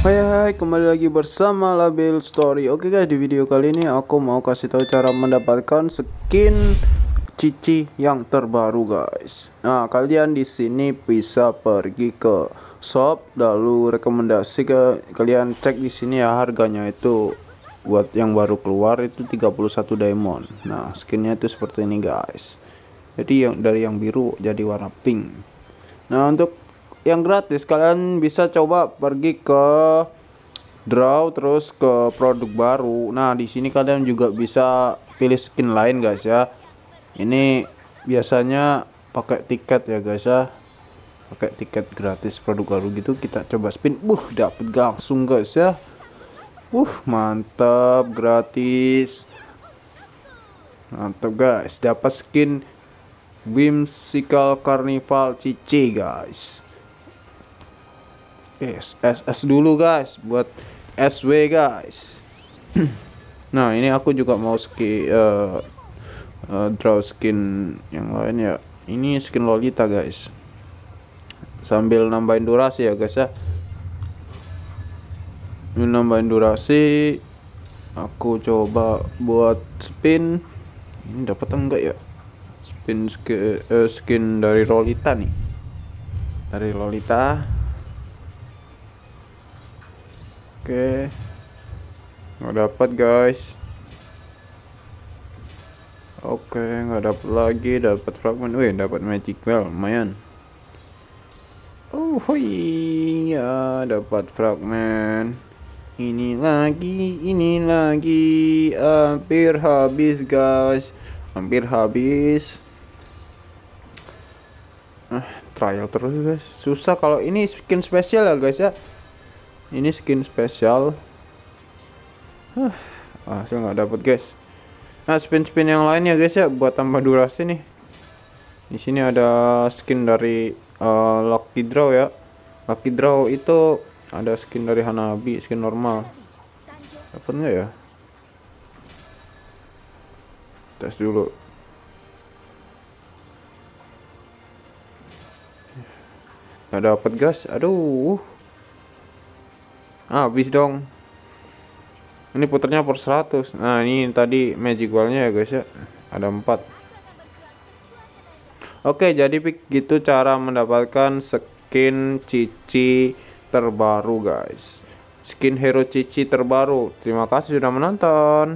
Hai hai kembali lagi bersama Label Story Oke guys di video kali ini aku mau kasih tahu cara mendapatkan skin Cici yang terbaru guys Nah kalian di sini bisa pergi ke shop lalu rekomendasi ke kalian cek di sini ya harganya itu buat yang baru keluar itu 31 diamond Nah skinnya itu seperti ini guys Jadi yang dari yang biru jadi warna pink Nah untuk yang gratis kalian bisa coba pergi ke draw terus ke produk baru nah di sini kalian juga bisa pilih skin lain guys ya ini biasanya pakai tiket ya guys ya pakai tiket gratis produk baru gitu kita coba spin buh dapet langsung guys ya uh mantap gratis mantap guys dapat skin whimsical carnival cici guys Yes, SS dulu guys buat SW guys. nah, ini aku juga mau ski uh, uh, draw skin yang lain ya. Ini skin Lolita guys. Sambil nambahin durasi ya guys ya. Ini nambahin durasi. Aku coba buat spin. Ini dapat enggak ya? Spin skin, uh, eh, skin dari Lolita nih. Dari Lolita Oke. Nggak dapat, guys. Oke, nggak dapat lagi, dapat fragment. Wih, dapat magic well, lumayan. Oh, hoi. Ya, dapat fragment. Ini lagi, ini lagi. Hampir habis, guys. Hampir habis. Ah, trial terus, guys. Susah kalau ini skin spesial ya, guys ya ini skin spesial huh, hasil nggak dapet guys nah spin spin yang lain ya guys ya buat tambah durasi nih di sini ada skin dari uh, Lucky Draw ya Lucky Draw itu ada skin dari Hanabi skin normal Apa nggak ya tes dulu nggak dapat guys. aduh ah, habis dong ini puternya per 100 nah ini tadi magic wallnya ya guys ya ada 4 oke jadi gitu cara mendapatkan skin cici terbaru guys skin hero cici terbaru terima kasih sudah menonton